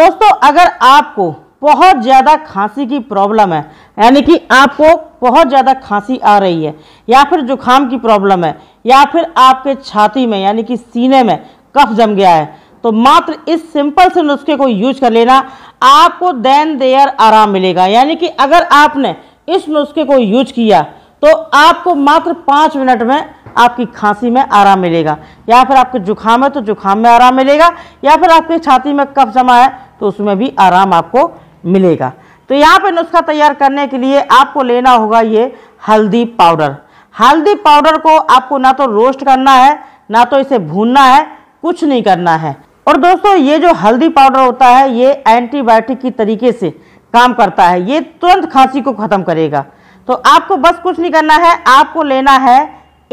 दोस्तों अगर आपको बहुत ज़्यादा खांसी की प्रॉब्लम है यानी कि आपको बहुत ज़्यादा खांसी आ रही है या फिर जुखाम की प्रॉब्लम है या फिर आपके छाती में यानी कि सीने में कफ जम गया है तो मात्र इस सिंपल से नुस्खे को यूज कर लेना आपको दैन देयर आराम मिलेगा यानी कि अगर आपने इस नुस्खे को यूज किया तो आपको मात्र पांच मिनट में आपकी खांसी में आराम मिलेगा या फिर आपके जुखाम है तो जुखाम में आराम मिलेगा या फिर आपकी छाती में कफ जमा है तो उसमें भी आराम आपको मिलेगा तो यहाँ पे नुस्खा तैयार करने के लिए आपको लेना होगा ये हल्दी पाउडर हल्दी पाउडर को आपको ना तो रोस्ट करना है ना तो इसे भूनना है कुछ नहीं करना है और दोस्तों ये जो हल्दी पाउडर होता है ये एंटीबायोटिक की तरीके से काम करता है ये तुरंत खांसी को ख़त्म करेगा तो आपको बस कुछ नहीं करना है आपको लेना है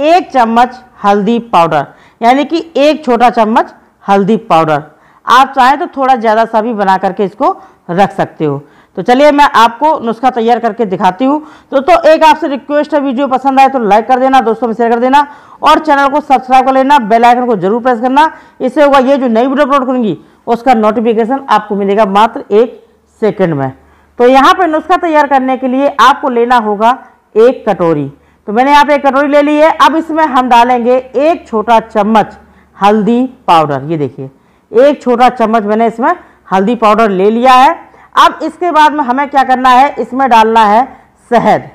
एक चम्मच हल्दी पाउडर यानी कि एक छोटा चम्मच हल्दी पाउडर आप चाहें तो थोड़ा ज़्यादा सा भी बना करके इसको रख सकते हो तो चलिए मैं आपको नुस्खा तैयार करके दिखाती हूँ तो, तो एक आपसे रिक्वेस्ट है वीडियो पसंद आए तो लाइक कर देना दोस्तों में शेयर कर देना और चैनल को सब्सक्राइब कर लेना बेल आइकन को जरूर प्रेस करना इससे होगा ये जो नई वीडियो अपलोड करूँगी उसका नोटिफिकेशन आपको मिलेगा मात्र एक सेकेंड में तो यहाँ पर नुस्खा तैयार करने के लिए आपको लेना होगा एक कटोरी तो मैंने यहाँ पर एक कटोरी ले ली है अब इसमें हम डालेंगे एक छोटा चम्मच हल्दी पाउडर ये देखिए एक छोटा चम्मच मैंने इसमें हल्दी पाउडर ले लिया है अब इसके बाद में हमें क्या करना है इसमें डालना है शहद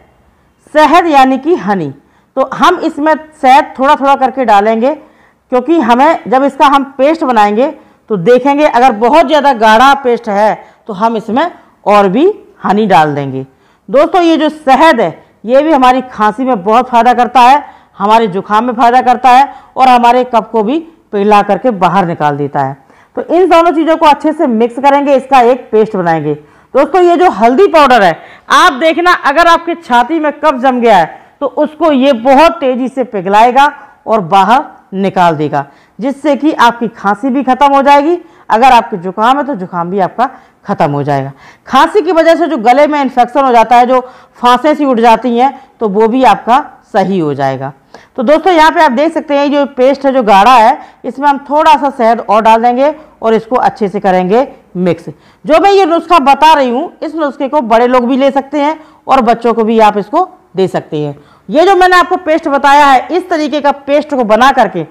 शहद यानी कि हनी तो हम इसमें शहद थोड़ा थोड़ा करके डालेंगे क्योंकि हमें जब इसका हम पेस्ट बनाएंगे तो देखेंगे अगर बहुत ज़्यादा गाढ़ा पेस्ट है तो हम इसमें और भी हनी डाल देंगे दोस्तों ये जो शहद है ये भी हमारी खांसी में बहुत फ़ायदा करता है हमारे जुखाम में फ़ायदा करता है और हमारे कप को भी पिघला करके बाहर निकाल देता है तो इन दोनों चीज़ों को अच्छे से मिक्स करेंगे इसका एक पेस्ट बनाएंगे दोस्तों ये जो हल्दी पाउडर है आप देखना अगर आपके छाती में कब जम गया है तो उसको ये बहुत तेज़ी से पिघलाएगा और बाहर निकाल देगा जिससे कि आपकी खांसी भी ख़त्म हो जाएगी अगर आपके जुकाम है तो जुकाम भी आपका ख़त्म हो जाएगा खांसी की वजह से जो गले में इन्फेक्शन हो जाता है जो फांसें सी उठ जाती हैं तो वो भी आपका सही हो जाएगा तो दोस्तों यहाँ पे आप देख सकते हैं जो पेस्ट है जो गाढ़ा है इसमें हम थोड़ा सा शहद और डाल देंगे और इसको अच्छे से करेंगे मिक्स जो मैं ये नुस्खा बता रही हूँ इस नुस्खे को बड़े लोग भी ले सकते हैं और बच्चों को भी आप इसको दे सकते हैं ये जो मैंने आपको पेस्ट बताया है इस तरीके का पेस्ट को बना करके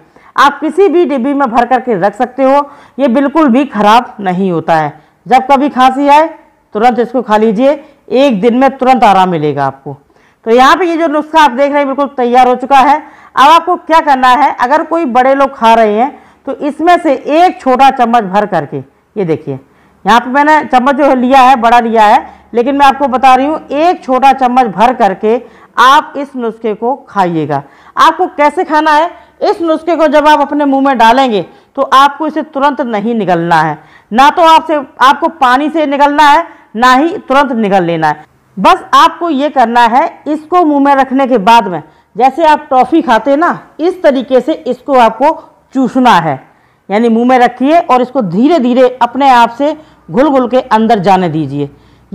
आप किसी भी डिब्बी में भर करके रख सकते हो ये बिल्कुल भी खराब नहीं होता है जब कभी खांसी आए तुरंत इसको खा लीजिए एक दिन में तुरंत आराम मिलेगा आपको तो यहाँ पे ये जो नुस्खा आप देख रहे हैं बिल्कुल तैयार हो चुका है अब आपको क्या करना है अगर कोई बड़े लोग खा रहे हैं तो इसमें से एक छोटा चम्मच भर करके ये देखिए यहाँ पे मैंने चम्मच जो है लिया है बड़ा लिया है लेकिन मैं आपको बता रही हूँ एक छोटा चम्मच भर करके आप इस नुस्खे को खाइएगा आपको कैसे खाना है इस नुस्खे को जब आप अपने मुंह में डालेंगे तो आपको इसे तुरंत नहीं निकलना है ना तो आपसे आपको पानी से निकलना है ना ही तुरंत निकल लेना है बस आपको ये करना है इसको मुंह में रखने के बाद में जैसे आप टॉफ़ी खाते ना इस तरीके से इसको आपको चूसना है यानी मुंह में रखिए और इसको धीरे धीरे अपने आप से घुल घुल के अंदर जाने दीजिए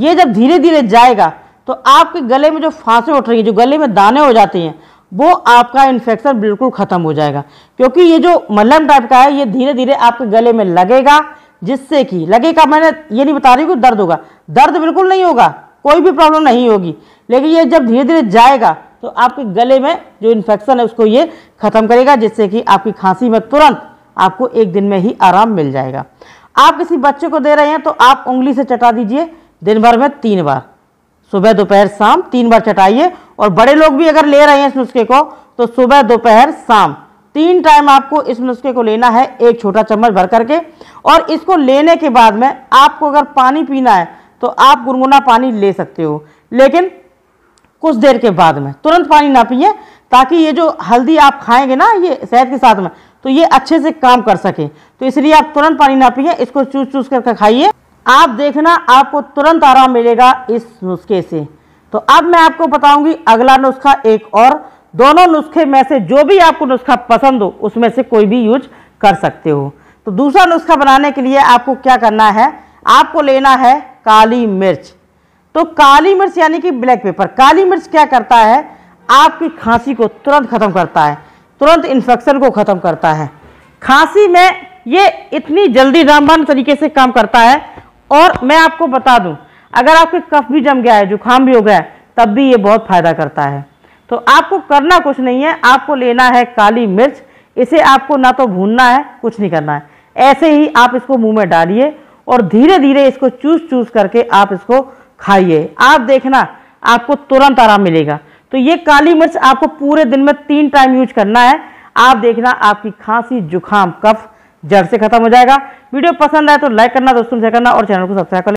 ये जब धीरे धीरे जाएगा तो आपके गले में जो फांसे उठ रही हैं जो गले में दाने हो जाते हैं वो आपका इन्फेक्शन बिल्कुल ख़त्म हो जाएगा क्योंकि ये जो मलम टाइप का है ये धीरे धीरे आपके गले में लगेगा जिससे कि लगेगा मैंने ये नहीं बता रही कि दर्द होगा दर्द बिल्कुल नहीं होगा कोई भी प्रॉब्लम नहीं होगी लेकिन ये जब धीरे धीरे जाएगा तो आपके गले में जो इन्फेक्शन है उसको ये ख़त्म करेगा जिससे कि आपकी खांसी में तुरंत आपको एक दिन में ही आराम मिल जाएगा आप किसी बच्चे को दे रहे हैं तो आप उंगली से चटा दीजिए दिन भर में तीन बार सुबह दोपहर शाम तीन बार चटाइए और बड़े लोग भी अगर ले रहे हैं इस नुस्खे को तो सुबह दोपहर शाम तीन टाइम आपको इस नुस्खे को लेना है एक छोटा चम्मच भर करके और इसको लेने के बाद में आपको अगर पानी पीना है तो आप गुनगुना पानी ले सकते हो लेकिन कुछ देर के बाद में तुरंत पानी ना पिए ताकि ये जो हल्दी आप खाएंगे ना ये शहद के साथ में तो ये अच्छे से काम कर सके तो इसलिए आप तुरंत पानी ना पिए इसको चूस चूस करके खाइए आप देखना आपको तुरंत आराम मिलेगा इस नुस्खे से तो अब मैं आपको बताऊंगी अगला नुस्खा एक और दोनों नुस्खे में से जो भी आपको नुस्खा पसंद हो उसमें से कोई भी यूज कर सकते हो तो दूसरा नुस्खा बनाने के लिए आपको क्या करना है आपको लेना है काली मिर्च तो काली मिर्च यानी कि ब्लैक पेपर काली मिर्च क्या करता है आपकी खांसी को तुरंत ख़त्म करता है तुरंत इन्फेक्शन को ख़त्म करता है खांसी में ये इतनी जल्दी रामबान तरीके से काम करता है और मैं आपको बता दूं अगर आपके कफ भी जम गया है जुकाम भी हो गया है तब भी ये बहुत फ़ायदा करता है तो आपको करना कुछ नहीं है आपको लेना है काली मिर्च इसे आपको ना तो भूनना है कुछ नहीं करना है ऐसे ही आप इसको मुंह में डालिए और धीरे धीरे इसको चूस चूस करके आप इसको खाइए आप देखना आपको तुरंत आराम मिलेगा तो ये काली मिर्च आपको पूरे दिन में तीन टाइम यूज करना है आप देखना आपकी खांसी जुकाम कफ जड़ से खत्म हो जाएगा वीडियो पसंद आए तो लाइक करना दोस्तों शेयर करना और चैनल को सब्सक्राइब कर